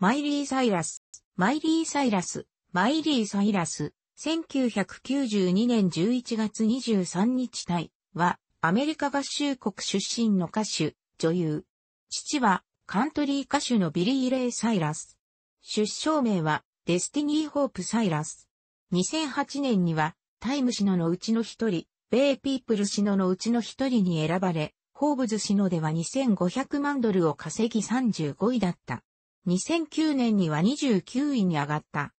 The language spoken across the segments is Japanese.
マイリー・サイラス、マイリー・サイラス、マイリー・サイラス、1992年11月23日体は、アメリカ合衆国出身の歌手、女優。父は、カントリー歌手のビリー・レイ・サイラス。出生名は、デスティニー・ホープ・サイラス。2008年には、タイムシノのうちの一人、ベイ・ピープルシノのうちの一人に選ばれ、ホーブズシノでは2500万ドルを稼ぎ35位だった。2009年には29位に上がった。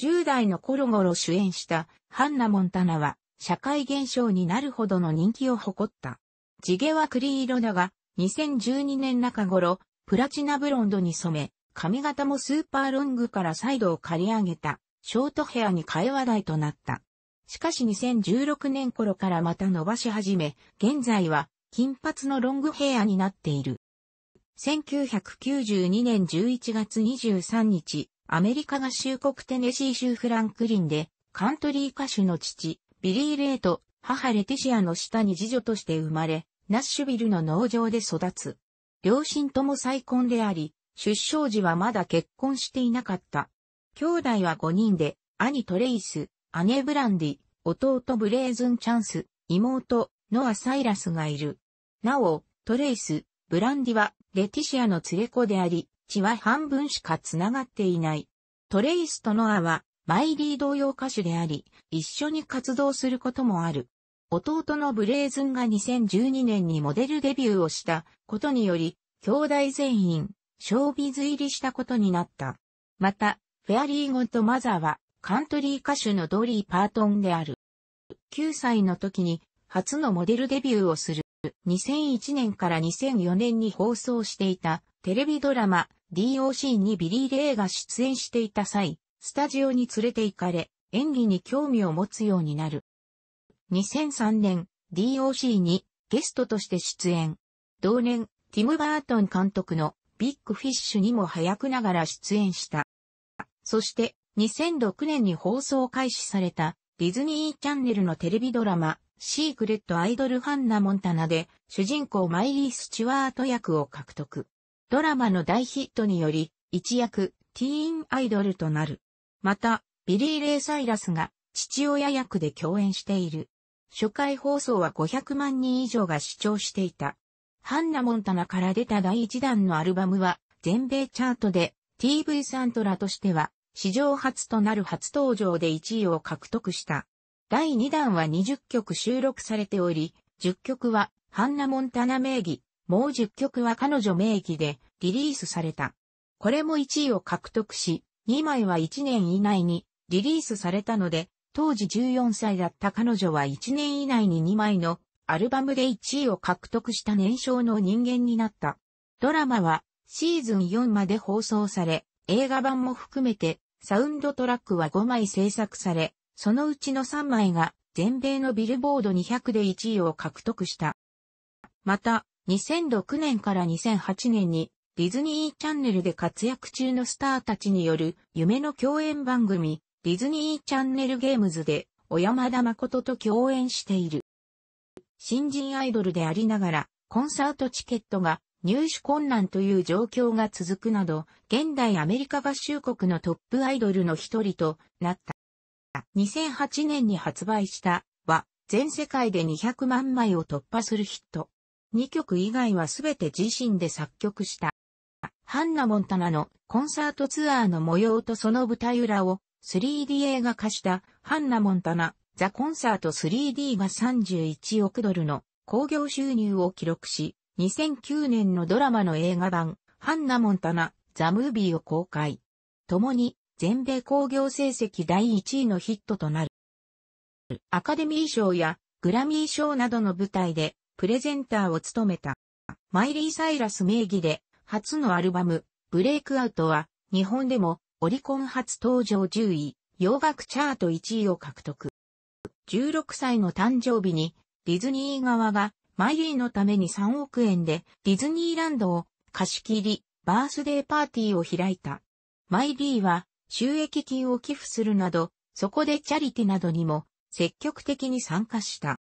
10代の頃頃主演したハンナ・モンタナは社会現象になるほどの人気を誇った。地毛は栗色だが2012年中頃プラチナブロンドに染め髪型もスーパーロングからサイドを刈り上げたショートヘアに変え話題となった。しかし2016年頃からまた伸ばし始め現在は金髪のロングヘアになっている。1992年11月23日、アメリカ合衆国テネシー州フランクリンで、カントリー歌手の父、ビリー・レイと母レティシアの下に次女として生まれ、ナッシュビルの農場で育つ。両親とも再婚であり、出生時はまだ結婚していなかった。兄弟は5人で、兄トレイス、姉ブランディ、弟ブレーズン・チャンス、妹、ノア・サイラスがいる。なお、トレイス、ブランディは、レティシアの連れ子であり、血は半分しか繋がっていない。トレイスとノアは、マイリー同様歌手であり、一緒に活動することもある。弟のブレイズンが2012年にモデルデビューをしたことにより、兄弟全員、ショービズ入りしたことになった。また、フェアリーゴッドマザーは、カントリー歌手のドリー・パートンである。9歳の時に、初のモデルデビューをする。2001年から2004年に放送していたテレビドラマ DOC にビリー・レイが出演していた際、スタジオに連れて行かれ、演技に興味を持つようになる。2003年、DOC にゲストとして出演。同年、ティム・バートン監督のビッグフィッシュにも早くながら出演した。そして、2006年に放送開始されたディズニーチャンネルのテレビドラマシークレットアイドルハンナ・モンタナで主人公マイリー・スチュワート役を獲得。ドラマの大ヒットにより、一躍、ティーンアイドルとなる。また、ビリー・レイ・サイラスが父親役で共演している。初回放送は500万人以上が視聴していた。ハンナ・モンタナから出た第1弾のアルバムは、全米チャートで TV サントラとしては、史上初となる初登場で1位を獲得した。第2弾は20曲収録されており、10曲はハンナ・モンタナ名義、もう10曲は彼女名義でリリースされた。これも1位を獲得し、2枚は1年以内にリリースされたので、当時14歳だった彼女は1年以内に2枚のアルバムで1位を獲得した年少の人間になった。ドラマはシーズン4まで放送され、映画版も含めてサウンドトラックは5枚制作され、そのうちの3枚が全米のビルボード200で1位を獲得した。また、2006年から2008年にディズニーチャンネルで活躍中のスターたちによる夢の共演番組ディズニーチャンネルゲームズで小山田誠と共演している。新人アイドルでありながらコンサートチケットが入手困難という状況が続くなど、現代アメリカ合衆国のトップアイドルの一人となった。2008年に発売したは全世界で200万枚を突破するヒット。2曲以外はすべて自身で作曲した。ハンナ・モンタナのコンサートツアーの模様とその舞台裏を 3D 映画化したハンナ・モンタナ・ザ・コンサート 3D が31億ドルの興行収入を記録し、2009年のドラマの映画版ハンナ・モンタナ・ザ・ムービーを公開。共に全米興行成績第1位のヒットとなる。アカデミー賞やグラミー賞などの舞台でプレゼンターを務めた。マイリー・サイラス名義で初のアルバム、ブレイクアウトは日本でもオリコン初登場10位、洋楽チャート1位を獲得。16歳の誕生日にディズニー側がマイリーのために3億円でディズニーランドを貸し切りバースデーパーティーを開いた。マイリーは収益金を寄付するなど、そこでチャリティなどにも積極的に参加した。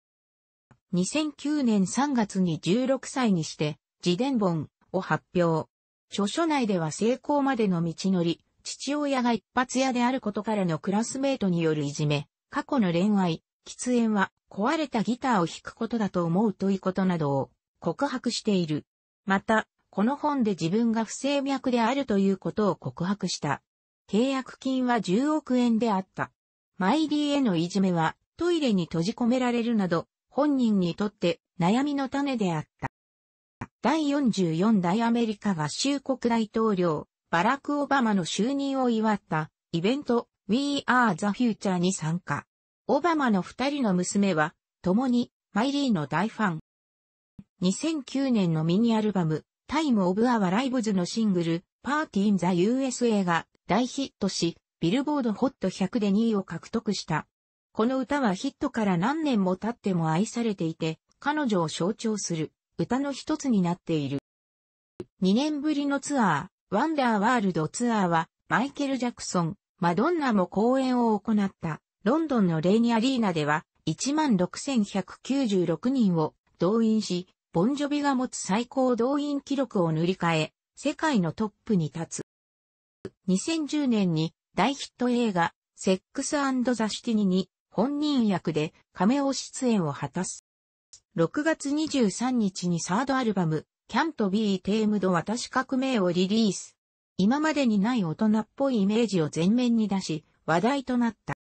2009年3月に16歳にして、自伝本を発表。著書内では成功までの道のり、父親が一発屋であることからのクラスメートによるいじめ、過去の恋愛、喫煙は壊れたギターを弾くことだと思うということなどを告白している。また、この本で自分が不整脈であるということを告白した。契約金は10億円であった。マイリーへのいじめはトイレに閉じ込められるなど、本人にとって悩みの種であった。第44代アメリカ合衆国大統領、バラク・オバマの就任を祝ったイベント We Are the Future に参加。オバマの二人の娘は、共にマイリーの大ファン。2009年のミニアルバム、Time of Our Lives のシングル、パーティン・ザ・ USA が大ヒットし、ビルボードホット100で2位を獲得した。この歌はヒットから何年も経っても愛されていて、彼女を象徴する歌の一つになっている。2年ぶりのツアー、ワンダーワールドツアーは、マイケル・ジャクソン、マドンナも公演を行った、ロンドンのレイニアリーナでは、16,196人を動員し、ボンジョビが持つ最高動員記録を塗り替え、世界のトップに立つ。2010年に大ヒット映画、セックスザ・シティに本人役で亀尾出演を果たす。6月23日にサードアルバム、キャントビー・テームド・私革命をリリース。今までにない大人っぽいイメージを前面に出し、話題となった。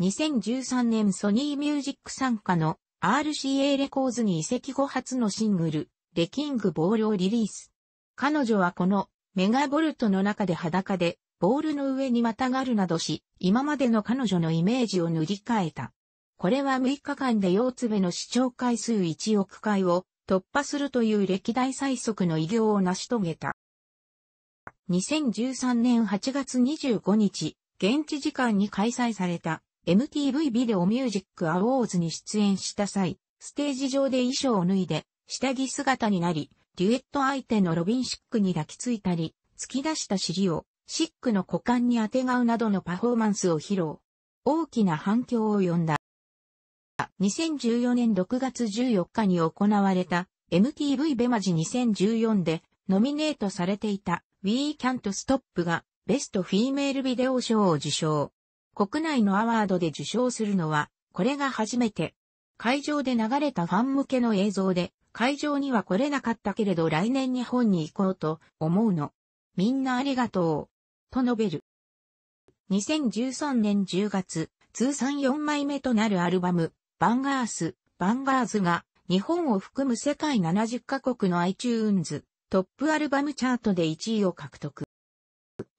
2013年ソニーミュージック参加の RCA レコーズに移籍後初のシングル、レキングボールをリリース。彼女はこのメガボルトの中で裸で、ボールの上にまたがるなどし、今までの彼女のイメージを塗り替えた。これは6日間で4つべの視聴回数1億回を突破するという歴代最速の偉業を成し遂げた。2013年8月25日、現地時間に開催された MTV ビデオミュージックアウォーズに出演した際、ステージ上で衣装を脱いで、下着姿になり、デュエット相手のロビンシックに抱きついたり、突き出した尻をシックの股間にあてがうなどのパフォーマンスを披露。大きな反響を呼んだ。2014年6月14日に行われた MTV ベマジ2014でノミネートされていた We Can't Stop がベストフィーメールビデオ賞を受賞。国内のアワードで受賞するのはこれが初めて。会場で流れたファン向けの映像で会場には来れなかったけれど来年日本に行こうと思うの。みんなありがとう。と述べる。2013年10月、通算4枚目となるアルバム、バンガース、バンガーズが、日本を含む世界70カ国の iTunes トップアルバムチャートで1位を獲得。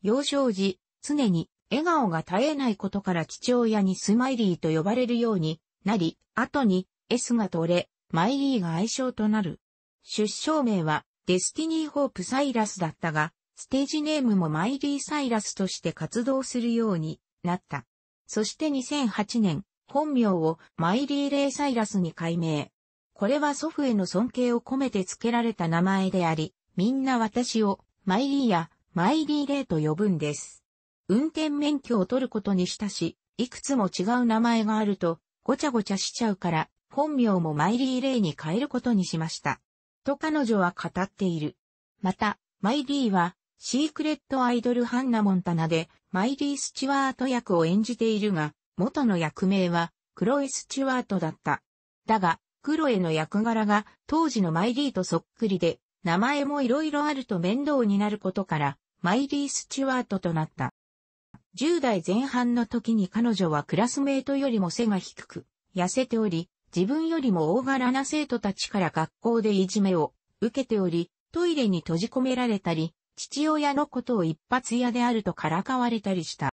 幼少時、常に笑顔が絶えないことから父親にスマイリーと呼ばれるようになり、後に S が取れ、マイリーが愛称となる。出生名は、デスティニー・ホープ・サイラスだったが、ステージネームもマイリー・サイラスとして活動するようになった。そして2008年、本名をマイリー・レイ・サイラスに改名。これは祖父への尊敬を込めて付けられた名前であり、みんな私をマイリーやマイリー・レイと呼ぶんです。運転免許を取ることにしたし、いくつも違う名前があると、ごちゃごちゃしちゃうから、本名もマイリー・レイに変えることにしました。と彼女は語っている。また、マイリーは、シークレットアイドルハンナ・モンタナで、マイリー・スチュワート役を演じているが、元の役名は、クロエ・スチュワートだった。だが、クロエの役柄が当時のマイリーとそっくりで、名前も色々あると面倒になることから、マイリー・スチュワートとなった。10代前半の時に彼女はクラスメートよりも背が低く、痩せており、自分よりも大柄な生徒たちから学校でいじめを受けており、トイレに閉じ込められたり、父親のことを一発屋であるとからかわれたりした。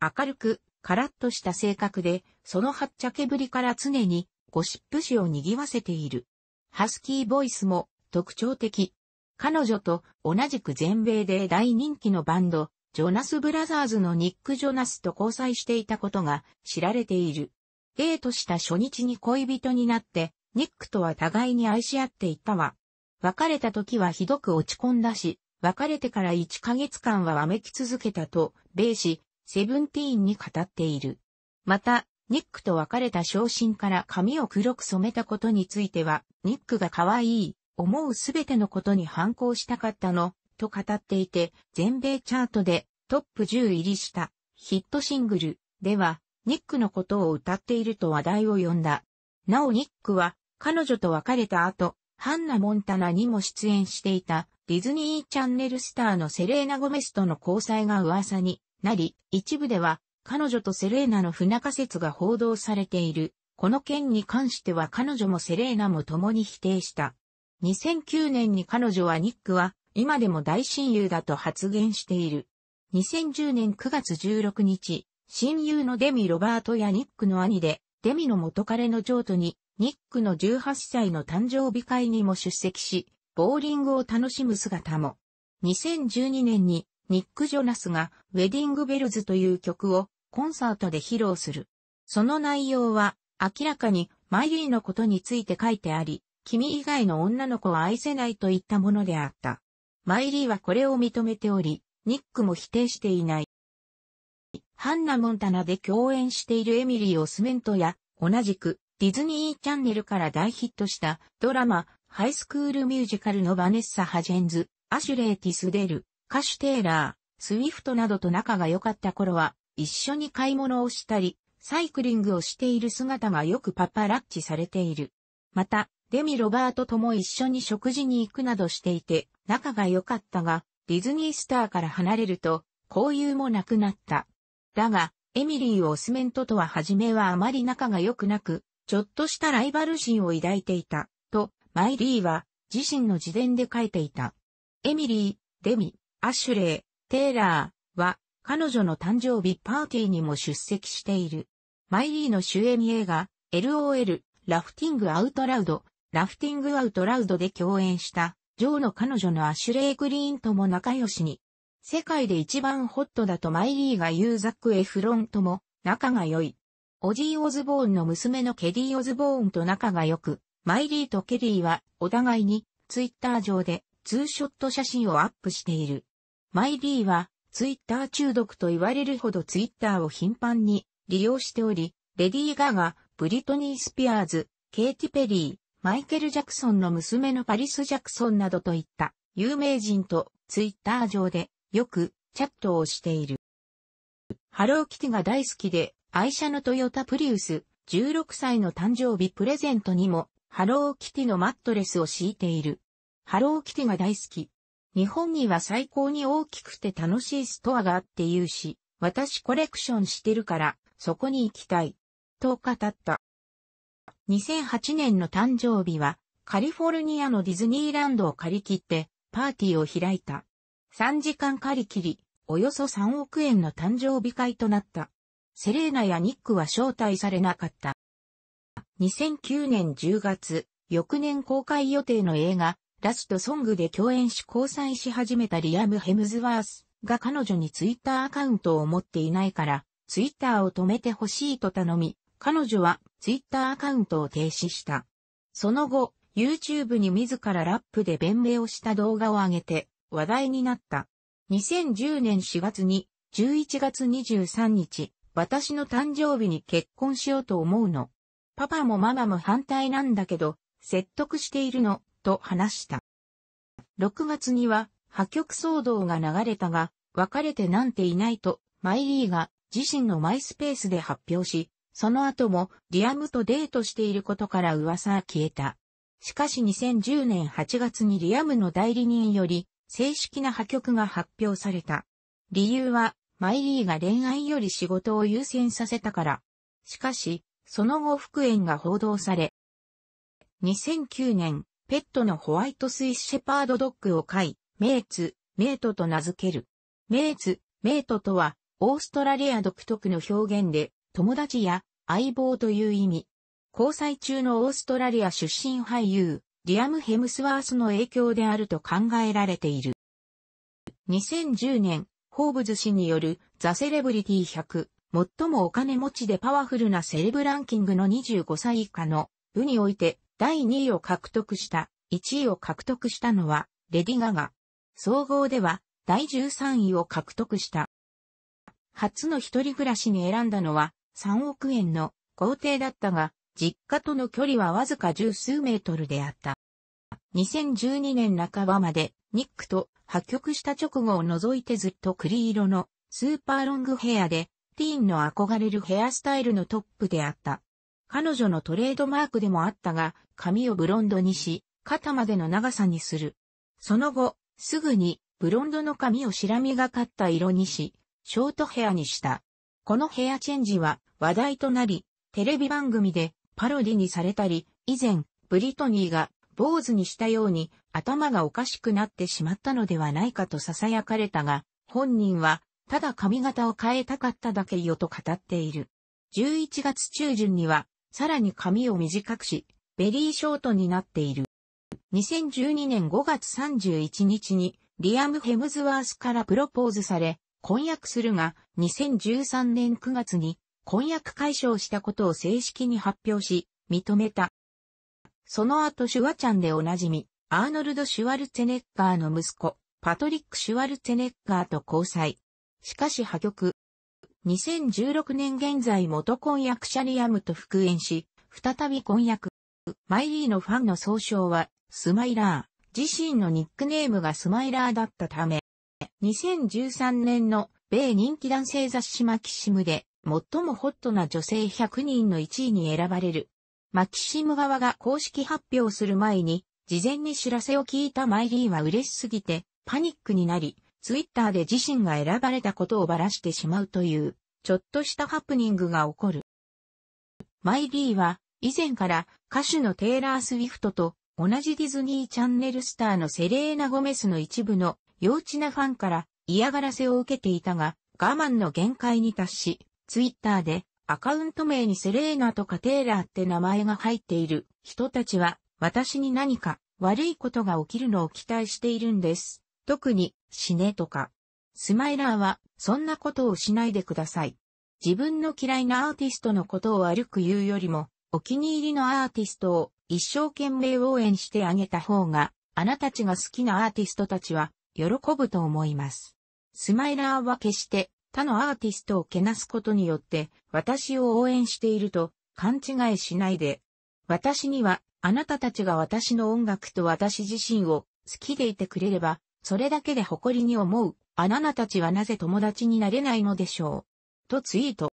明るく、カラッとした性格で、そのはっちゃけぶりから常にゴシップ誌を賑わせている。ハスキーボイスも特徴的。彼女と同じく全米で大人気のバンド、ジョナス・ブラザーズのニック・ジョナスと交際していたことが知られている。ゲートした初日に恋人になって、ニックとは互いに愛し合っていたわ。別れた時はひどく落ち込んだし、別れてから1ヶ月間はわめき続けたと、米氏、セブンティーンに語っている。また、ニックと別れた昇進から髪を黒く染めたことについては、ニックが可愛い、思うすべてのことに反抗したかったの、と語っていて、全米チャートでトップ10入りしたヒットシングルではニックのことを歌っていると話題を呼んだ。なおニックは、彼女と別れた後、ハンナ・モンタナにも出演していた、ディズニーチャンネルスターのセレーナ・ゴメスとの交際が噂になり、一部では、彼女とセレーナの不仲説が報道されている。この件に関しては彼女もセレーナも共に否定した。2009年に彼女はニックは今でも大親友だと発言している。2010年9月16日、親友のデミ・ロバートやニックの兄で、デミの元彼の譲渡に、ニックの18歳の誕生日会にも出席し、ボーリングを楽しむ姿も。2012年に、ニック・ジョナスが、ウェディング・ベルズという曲を、コンサートで披露する。その内容は、明らかに、マイリーのことについて書いてあり、君以外の女の子は愛せないといったものであった。マイリーはこれを認めており、ニックも否定していない。ハンナ・モンタナで共演しているエミリー・オスメントや、同じくディズニーチャンネルから大ヒットしたドラマ、ハイスクールミュージカルのバネッサ・ハジェンズ、アシュレイ・ティスデル、歌手テイラー、スウィフトなどと仲が良かった頃は、一緒に買い物をしたり、サイクリングをしている姿がよくパパラッチされている。また、デミ・ロバートとも一緒に食事に行くなどしていて、仲が良かったが、ディズニースターから離れると、交友もなくなった。だが、エミリー・オスメントとは初めはあまり仲が良くなく、ちょっとしたライバル心を抱いていた、と、マイリーは自身の自伝で書いていた。エミリー、デミ、アシュレイ、テイラーは、彼女の誕生日パーティーにも出席している。マイリーの主演映画、LOL、ラフティングアウトラウド、ラフティングアウトラウドで共演した、ジョーの彼女のアシュレイ・グリーンとも仲良しに世界で一番ホットだとマイリーが言うザック・エフロンとも仲が良い。オジー・オズボーンの娘のケリー・オズボーンと仲が良く、マイリーとケリーはお互いにツイッター上でツーショット写真をアップしている。マイリーはツイッター中毒と言われるほどツイッターを頻繁に利用しており、レディー・ガガ、ブリトニー・スピアーズ、ケイティ・ペリー、マイケル・ジャクソンの娘のパリス・ジャクソンなどといった有名人とツイッター上でよくチャットをしている。ハローキティが大好きで、愛車のトヨタプリウス、16歳の誕生日プレゼントにも、ハローキティのマットレスを敷いている。ハローキティが大好き。日本には最高に大きくて楽しいストアがあって言うし、私コレクションしてるから、そこに行きたい。と語った。2008年の誕生日は、カリフォルニアのディズニーランドを借り切って、パーティーを開いた。3時間借り切り、およそ3億円の誕生日会となった。セレーナやニックは招待されなかった。2009年10月、翌年公開予定の映画、ラストソングで共演し交際し始めたリアム・ヘムズワースが彼女にツイッターアカウントを持っていないから、ツイッターを止めてほしいと頼み、彼女はツイッターアカウントを停止した。その後、YouTube に自らラップで弁明をした動画を上げて、話題になった。2010年4月に、11月23日、私の誕生日に結婚しようと思うの。パパもママも反対なんだけど、説得しているの、と話した。6月には、破局騒動が流れたが、別れてなんていないと、マイリーが自身のマイスペースで発表し、その後もリアムとデートしていることから噂は消えた。しかし2010年8月にリアムの代理人より正式な破局が発表された。理由は、マイリーが恋愛より仕事を優先させたから。しかし、その後復縁が報道され、2009年、ペットのホワイトスイスシェパードドッグを飼い、メーツ、メートと名付ける。メーツ、メートとは、オーストラリア独特の表現で、友達や相棒という意味。交際中のオーストラリア出身俳優、リアム・ヘムスワースの影響であると考えられている。2010年、ホーブズ氏によるザ・セレブリティ100、最もお金持ちでパワフルなセレブランキングの25歳以下の部において第2位を獲得した、1位を獲得したのはレディガガ。総合では第13位を獲得した。初の一人暮らしに選んだのは3億円の豪邸だったが、実家との距離はわずか十数メートルであった。2012年半ばまでニックと破局した直後を除いてずっと栗色のスーパーロングヘアでティーンの憧れるヘアスタイルのトップであった。彼女のトレードマークでもあったが髪をブロンドにし肩までの長さにする。その後、すぐにブロンドの髪を白みがかった色にし、ショートヘアにした。このヘアチェンジは話題となり、テレビ番組でパロディにされたり、以前、ブリトニーが坊主にしたように頭がおかしくなってしまったのではないかと囁かれたが、本人は、ただ髪型を変えたかっただけよと語っている。11月中旬には、さらに髪を短くし、ベリーショートになっている。2012年5月31日に、リアム・ヘムズワースからプロポーズされ、婚約するが、2013年9月に婚約解消したことを正式に発表し、認めた。その後シュワちゃんでおなじみ、アーノルド・シュワルツェネッガーの息子、パトリック・シュワルツェネッガーと交際。しかし破局。2016年現在元婚約者リアムと復縁し、再び婚約。マイリーのファンの総称は、スマイラー。自身のニックネームがスマイラーだったため、2013年の米人気男性雑誌マキシムで、最もホットな女性100人の1位に選ばれる。マキシム側が公式発表する前に、事前に知らせを聞いたマイリーは嬉しすぎて、パニックになり、ツイッターで自身が選ばれたことをばらしてしまうという、ちょっとしたハプニングが起こる。マイリーは、以前から歌手のテイラー・スウィフトと同じディズニーチャンネルスターのセレーナ・ゴメスの一部の幼稚なファンから嫌がらせを受けていたが、我慢の限界に達し、ツイッターでアカウント名にセレーナとかテーラーって名前が入っている人たちは私に何か悪いことが起きるのを期待しているんです。特に死ねとか。スマイラーはそんなことをしないでください。自分の嫌いなアーティストのことを悪く言うよりもお気に入りのアーティストを一生懸命応援してあげた方があなたたちが好きなアーティストたちは喜ぶと思います。スマイラーは決して他のアーティストをけなすことによって私を応援していると勘違いしないで。私にはあなたたちが私の音楽と私自身を好きでいてくれればそれだけで誇りに思う。あなたたちはなぜ友達になれないのでしょう。とツイート。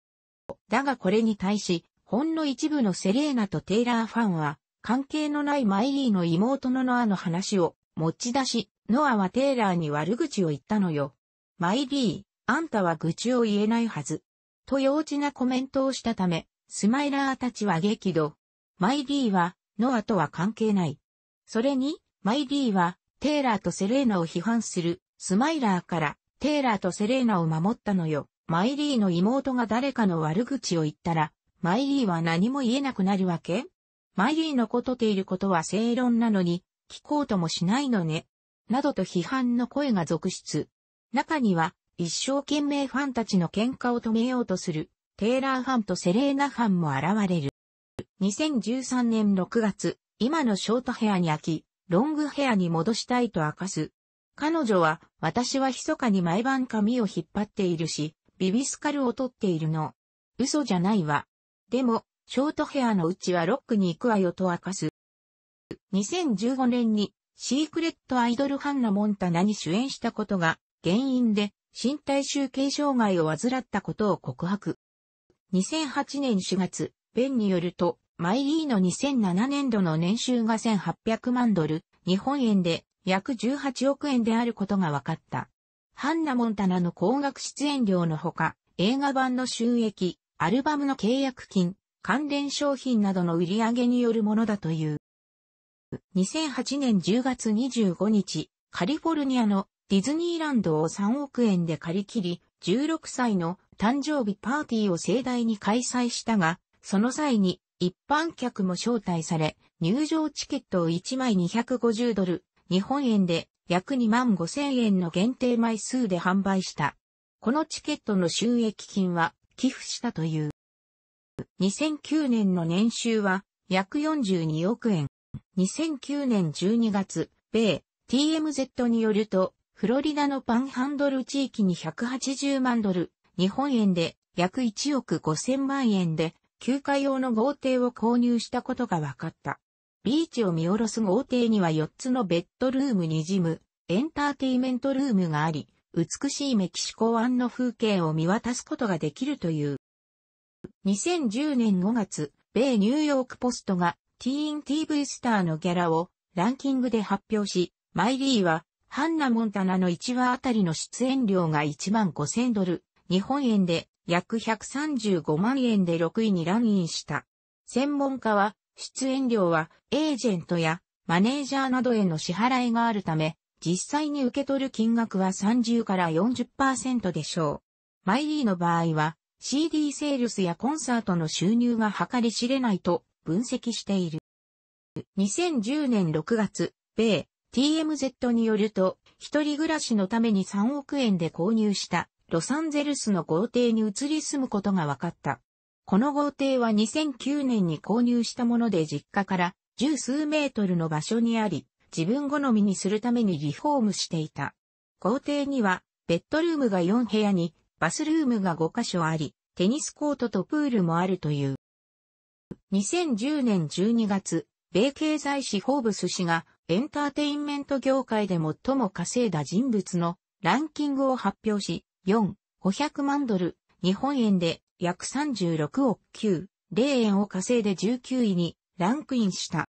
だがこれに対し、ほんの一部のセレーナとテイラーファンは、関係のないマイリーの妹のノアの話を持ち出し、ノアはテイラーに悪口を言ったのよ。マイリー、あんたは愚痴を言えないはず。と幼稚なコメントをしたため、スマイラーたちは激怒。マイリーは、ノアとは関係ない。それに、マイリーは、テイラーとセレーナを批判する、スマイラーから、テイラーとセレーナを守ったのよ。マイリーの妹が誰かの悪口を言ったら、マイリーは何も言えなくなるわけマイリーのことていることは正論なのに、聞こうともしないのね。などと批判の声が続出。中には、一生懸命ファンたちの喧嘩を止めようとする、テイラー・ファンとセレーナ・ファンも現れる。2013年6月、今のショートヘアに飽き、ロングヘアに戻したいと明かす。彼女は、私は密かに毎晩髪を引っ張っているし、ビビスカルを取っているの。嘘じゃないわ。でも、ショートヘアのうちはロックに行くわよと明かす。2015年に、シークレットアイドルハンナ・モンタナに主演したことが原因で身体集計障害を患ったことを告白。2008年4月、ベンによると、マイリーの2007年度の年収が1800万ドル、日本円で約18億円であることが分かった。ハンナ・モンタナの高額出演料のほか、映画版の収益、アルバムの契約金、関連商品などの売り上げによるものだという。2008年10月25日、カリフォルニアのディズニーランドを3億円で借り切り、16歳の誕生日パーティーを盛大に開催したが、その際に一般客も招待され、入場チケットを1枚250ドル、日本円で約2万5千円の限定枚数で販売した。このチケットの収益金は寄付したという。2009年の年収は約42億円。2009年12月、米 TMZ によると、フロリダのパンハンドル地域に180万ドル、日本円で約1億5000万円で、休暇用の豪邸を購入したことが分かった。ビーチを見下ろす豪邸には4つのベッドルームにジム、エンターテイメントルームがあり、美しいメキシコ湾の風景を見渡すことができるという。2010年5月、米ニューヨークポストがティーン TV スターのギャラをランキングで発表し、マイリーはハンナ・モンタナの1話あたりの出演料が1万5000ドル、日本円で約135万円で6位にランインした。専門家は、出演料はエージェントやマネージャーなどへの支払いがあるため、実際に受け取る金額は30から40%でしょう。マイリーの場合は CD セールスやコンサートの収入が計り知れないと分析している。2010年6月、米 TMZ によると、一人暮らしのために3億円で購入したロサンゼルスの豪邸に移り住むことが分かった。この豪邸は2009年に購入したもので実家から十数メートルの場所にあり、自分好みにするためにリフォームしていた。豪邸には、ベッドルームが4部屋に、バスルームが5箇所あり、テニスコートとプールもあるという。2010年12月、米経済誌フォーブス氏がエンターテインメント業界で最も稼いだ人物のランキングを発表し、4、500万ドル、日本円で約36億9、0円を稼いで19位にランクインした。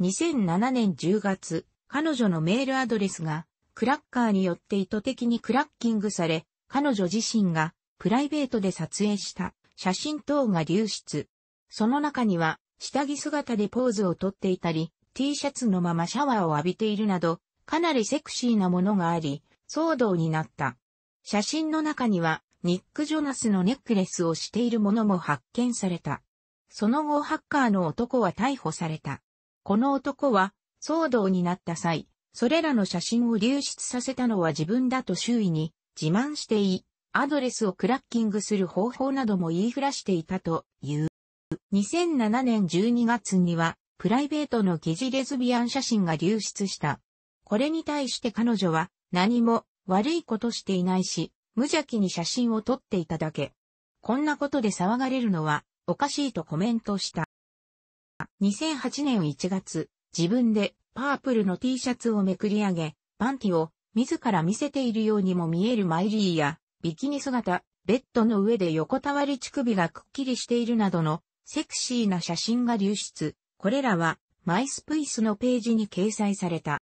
2007年10月、彼女のメールアドレスが、クラッカーによって意図的にクラッキングされ、彼女自身がプライベートで撮影した写真等が流出。その中には、下着姿でポーズをとっていたり、T シャツのままシャワーを浴びているなど、かなりセクシーなものがあり、騒動になった。写真の中には、ニック・ジョナスのネックレスをしているものも発見された。その後ハッカーの男は逮捕された。この男は、騒動になった際、それらの写真を流出させたのは自分だと周囲に自慢していい、アドレスをクラッキングする方法なども言いふらしていたという。2007年12月には、プライベートの疑似レズビアン写真が流出した。これに対して彼女は何も悪いことしていないし、無邪気に写真を撮っていただけ。こんなことで騒がれるのはおかしいとコメントした。2008年1月、自分でパープルの T シャツをめくり上げ、パンティを自ら見せているようにも見えるマイリーや、ビキニ姿、ベッドの上で横たわり乳首がくっきりしているなどのセクシーな写真が流出。これらは、マイスプイスのページに掲載された。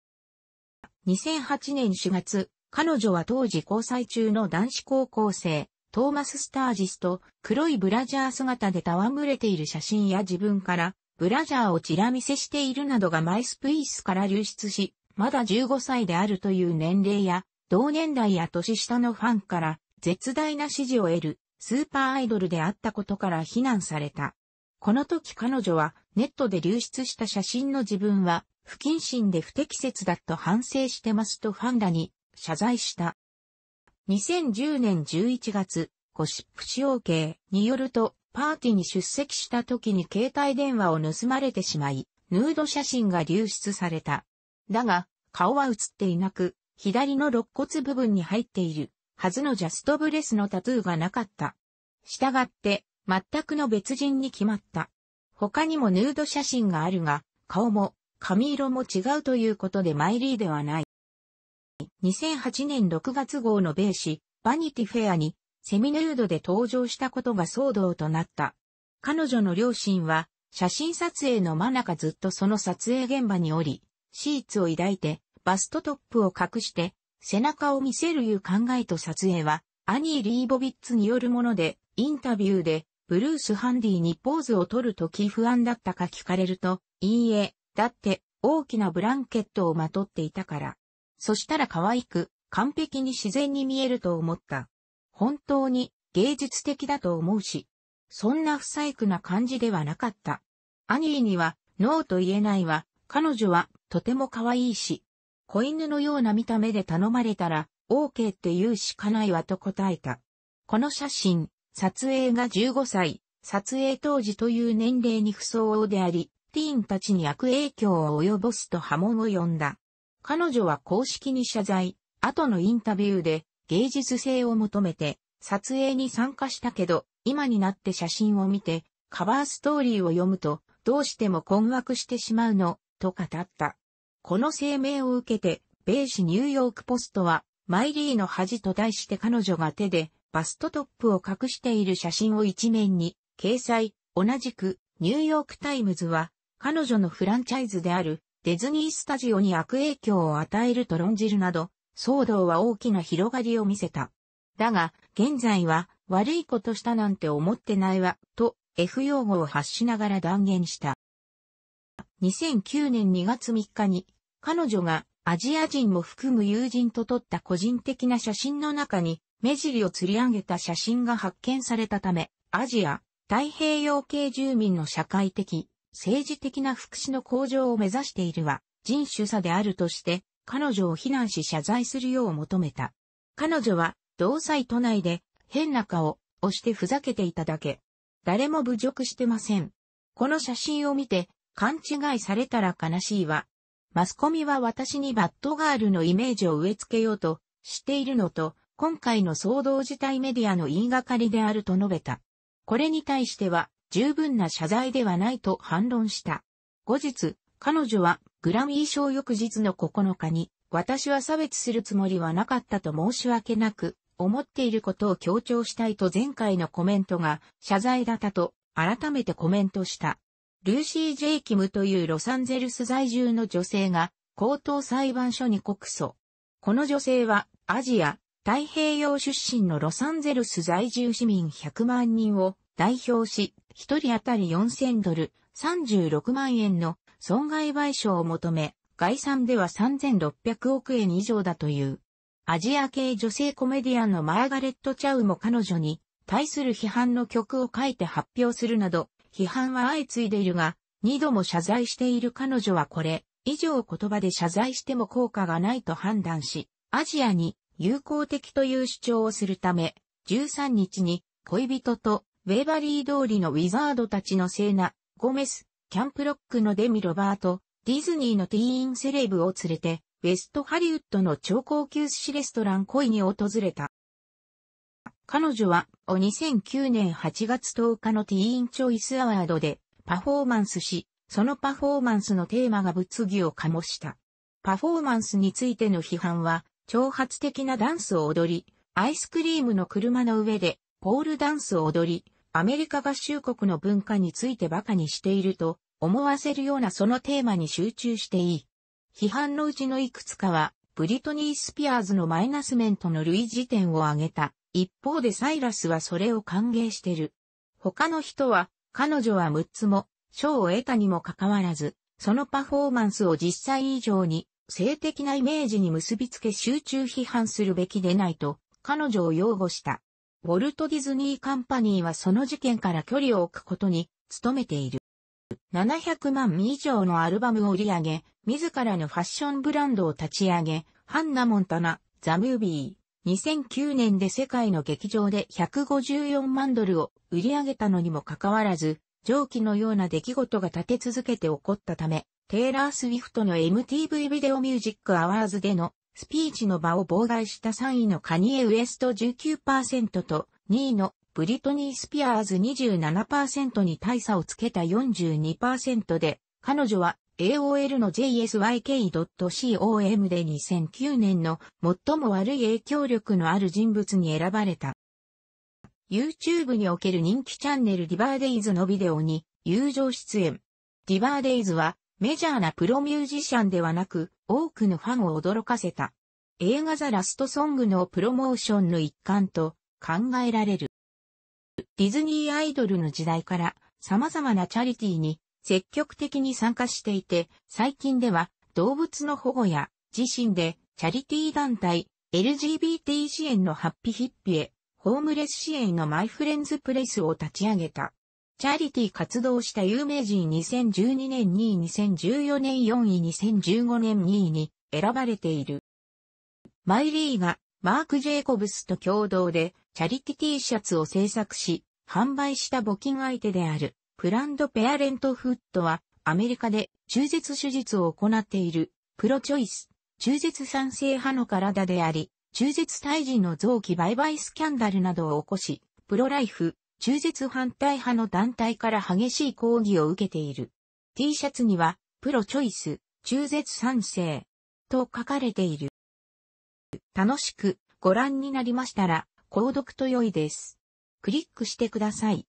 2008年4月、彼女は当時交際中の男子高校生、トーマス・スタージスと黒いブラジャー姿で戯れている写真や自分からブラジャーをチラ見せしているなどがマイスプイスから流出し、まだ15歳であるという年齢や、同年代や年下のファンから絶大な支持を得るスーパーアイドルであったことから非難された。この時彼女はネットで流出した写真の自分は不謹慎で不適切だと反省してますとファンらに謝罪した。2010年11月、ゴシップ使用系によるとパーティーに出席した時に携帯電話を盗まれてしまい、ヌード写真が流出された。だが、顔は写っていなく、左の肋骨部分に入っているはずのジャストブレスのタトゥーがなかった。したがって、全くの別人に決まった。他にもヌード写真があるが、顔も髪色も違うということでマイリーではない。2008年6月号の米紙、バニティフェアにセミヌードで登場したことが騒動となった。彼女の両親は写真撮影の真中ずっとその撮影現場におり、シーツを抱いてバストトップを隠して背中を見せるいう考えと撮影はアニー・リーボビッツによるもので、インタビューでブルース・ハンディにポーズを取るとき不安だったか聞かれると、いいえ、だって大きなブランケットをまとっていたから。そしたら可愛く、完璧に自然に見えると思った。本当に芸術的だと思うし、そんな不細工な感じではなかった。アニーには、ノーと言えないわ、彼女はとても可愛いし、子犬のような見た目で頼まれたら、OK って言うしかないわと答えた。この写真、撮影が15歳、撮影当時という年齢に不相応であり、ティーンたちに悪影響を及ぼすと波紋を呼んだ。彼女は公式に謝罪、後のインタビューで芸術性を求めて撮影に参加したけど、今になって写真を見て、カバーストーリーを読むと、どうしても困惑してしまうの、と語った。この声明を受けて、米紙ニューヨークポストは、マイリーの恥と題して彼女が手でバストトップを隠している写真を一面に掲載。同じく、ニューヨークタイムズは、彼女のフランチャイズであるディズニースタジオに悪影響を与えると論じるなど、騒動は大きな広がりを見せた。だが、現在は悪いことしたなんて思ってないわ、と F 用語を発しながら断言した。2009年2月3日に、彼女がアジア人も含む友人と撮った個人的な写真の中に、目尻を釣り上げた写真が発見されたため、アジア、太平洋系住民の社会的、政治的な福祉の向上を目指しているは、人種差であるとして、彼女を非難し謝罪するよう求めた。彼女は、同サ都内で、変な顔、をしてふざけていただけ。誰も侮辱してません。この写真を見て、勘違いされたら悲しいわ。マスコミは私にバッドガールのイメージを植え付けようとしているのと今回の騒動自体メディアの言いがかりであると述べた。これに対しては、十分な謝罪ではないと反論した。後日、彼女はグラミー賞翌日の9日に、私は差別するつもりはなかったと申し訳なく、思っていることを強調したいと前回のコメントが謝罪だったと改めてコメントした。ルーシー・ジェイ・キムというロサンゼルス在住の女性が高等裁判所に告訴。この女性はアジア、太平洋出身のロサンゼルス在住市民100万人を代表し、1人当たり4000ドル、36万円の損害賠償を求め、概算では3600億円以上だという。アジア系女性コメディアンのマーガレット・チャウも彼女に対する批判の曲を書いて発表するなど、批判は相次いでいるが、二度も謝罪している彼女はこれ、以上言葉で謝罪しても効果がないと判断し、アジアに友好的という主張をするため、13日に恋人とウェーバリー通りのウィザードたちの聖な、ゴメス、キャンプロックのデミ・ロバート、ディズニーのティーンセレブを連れて、ウェストハリウッドの超高級寿司レストラン恋に訪れた。彼女は、お2009年8月10日のティーンチョイスアワードでパフォーマンスし、そのパフォーマンスのテーマが物議を醸した。パフォーマンスについての批判は、挑発的なダンスを踊り、アイスクリームの車の上でポールダンスを踊り、アメリカ合衆国の文化について馬鹿にしていると思わせるようなそのテーマに集中していい。批判のうちのいくつかは、ブリトニー・スピアーズのマイナス面との類似点を挙げた。一方でサイラスはそれを歓迎してる。他の人は、彼女は6つも、賞を得たにもかかわらず、そのパフォーマンスを実際以上に性的なイメージに結びつけ集中批判するべきでないと、彼女を擁護した。ウォルト・ディズニー・カンパニーはその事件から距離を置くことに努めている。700万以上のアルバムを売り上げ、自らのファッションブランドを立ち上げ、ハンナ・モンタナ、ザ・ムービー、2009年で世界の劇場で154万ドルを売り上げたのにもかかわらず、上記のような出来事が立て続けて起こったため、テイラー・スウィフトの MTV ビデオミュージックアワーズでのスピーチの場を妨害した3位のカニエ・ウエスト19%と2位のブリトニー・スピアーズ27%に大差をつけた42%で、彼女は AOL の jsyk.com で2009年の最も悪い影響力のある人物に選ばれた。YouTube における人気チャンネルリバーデイズのビデオに友情出演。リバーデイズはメジャーなプロミュージシャンではなく、多くのファンを驚かせた。映画ザ・ラストソングのプロモーションの一環と考えられる。ディズニーアイドルの時代から様々なチャリティーに積極的に参加していて、最近では動物の保護や自身でチャリティー団体 LGBT 支援のハッピーヒッピへ、ホームレス支援のマイフレンズプレイスを立ち上げた。チャリティ活動した有名人2012年2位2014年4位2015年2位に選ばれている。マイリーがマーク・ジェイコブスと共同でチャリティ T シャツを制作し、販売した募金相手であるプランド・ペアレント・フットはアメリカで中絶手術を行っているプロチョイス、中絶賛成派の体であり、中絶退治の臓器売買スキャンダルなどを起こし、プロライフ、中絶反対派の団体から激しい抗議を受けている。T シャツには、プロチョイス、中絶賛成、と書かれている。楽しくご覧になりましたら、購読と良いです。クリックしてください。